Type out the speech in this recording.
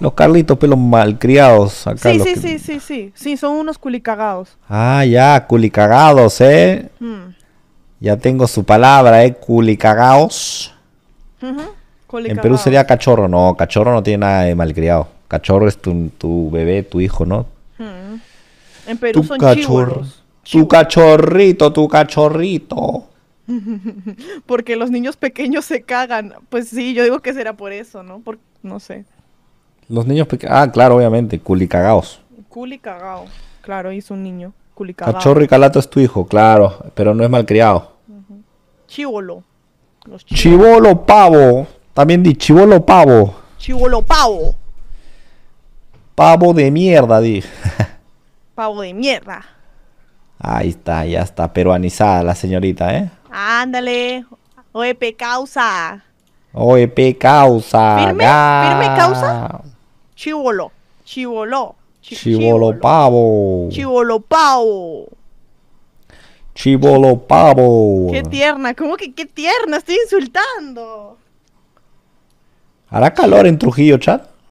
Los Carlitos, pelos malcriados. Acá sí, sí, sí, sí, sí. Sí, son unos culicagados. Ah, ya, culicagados, ¿eh? Mm. Ya tengo su palabra, ¿eh? Culicagados. En Perú sería cachorro, no. Cachorro no tiene nada de malcriado. Cachorro es tu, bebé, tu hijo, ¿no? Mm. En Perú son cachorro. Tu cachorrito, tu cachorrito. Porque los niños pequeños se cagan. Pues sí, yo digo que será por eso, ¿no? Por, no sé. Los niños pequeños. Ah, claro, obviamente. Culicagaos. Culicagao. Claro, hizo un niño. Culicagao. Cachorro y calato es tu hijo, claro. Pero no es malcriado. Chivolo. chivolo pavo. También di chivolo pavo. Chivolo pavo. Pavo de mierda, di pavo de mierda. Ahí está, ya está. Peruanizada la señorita, ¿eh? Ándale. OEP causa. OEP causa. ¿Firme? ¿Firme causa? chivolo, chivolo, chivolo pavo, chivolo pavo. Chivolo pavo. Qué tierna, ¿cómo que qué tierna? Estoy insultando. ¿Hará calor en Trujillo, chat?